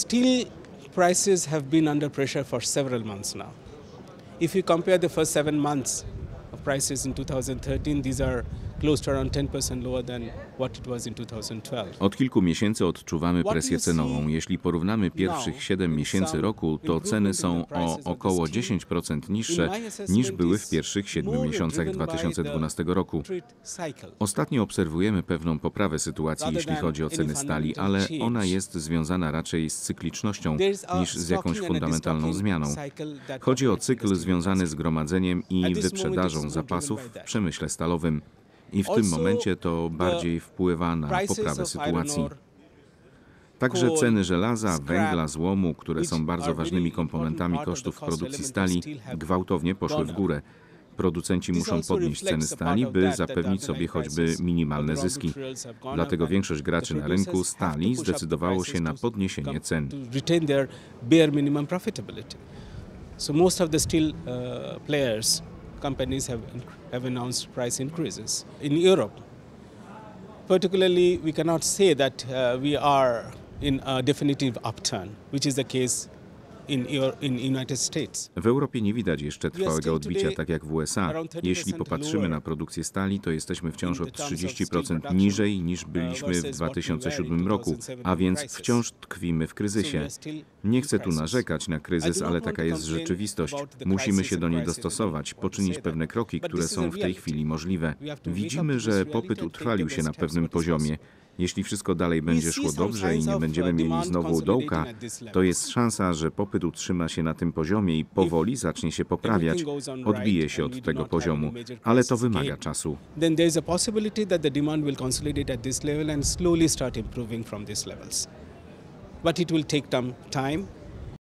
Steel prices have been under pressure for several months now. If you compare the first seven months of prices in 2013, these are close to around 10% lower than what it was in 2012. Od kilku miesięcy odczuwamy presję cenową. Jeśli porównamy pierwszych 7 miesięcy roku, to ceny są o około 10% niższe niż były w pierwszych 7 miesiącach 2012 roku. Ostatnio obserwujemy pewną poprawę sytuacji, jeśli chodzi o ceny stali, ale ona jest związana raczej z cyklicznością niż z jakąś fundamentalną zmianą. Chodzi o cykl związany z gromadzeniem i wyprzedażą zapasów w przemyśle stalowym i w tym momencie to bardziej wpływa na poprawę sytuacji. Także ceny żelaza, węgla, złomu, które są bardzo ważnymi komponentami kosztów produkcji stali, gwałtownie poszły w górę. Producenci muszą podnieść ceny stali, by zapewnić sobie choćby minimalne zyski. Dlatego większość graczy na rynku stali zdecydowało się na podniesienie cen. So most of the steel uh, players companies have, have announced price increases. In Europe, particularly, we cannot say that uh, we are in a definitive upturn, which is the case W Europie nie widać jeszcze trwałego odbicia tak jak w USA. Jeśli popatrzymy na produkcję stali, to jesteśmy wciąż o 30% niżej niż uh, byliśmy w 2007 roku, a więc wciąż tkwimy w kryzysie. Nie chcę tu narzekać na kryzys, ale taka jest rzeczywistość. Musimy się do niej dostosować, poczynić pewne kroki, które są w tej chwili możliwe. Widzimy, że popyt utrwalił się na pewnym poziomie. Jeśli wszystko dalej będzie szło dobrze i nie będziemy uh, mieli znowu dołka, to jest szansa, że popyt utrzyma się na tym poziomie i powoli zacznie się poprawiać, odbije się od tego poziomu, ale to wymaga czasu. but it will take time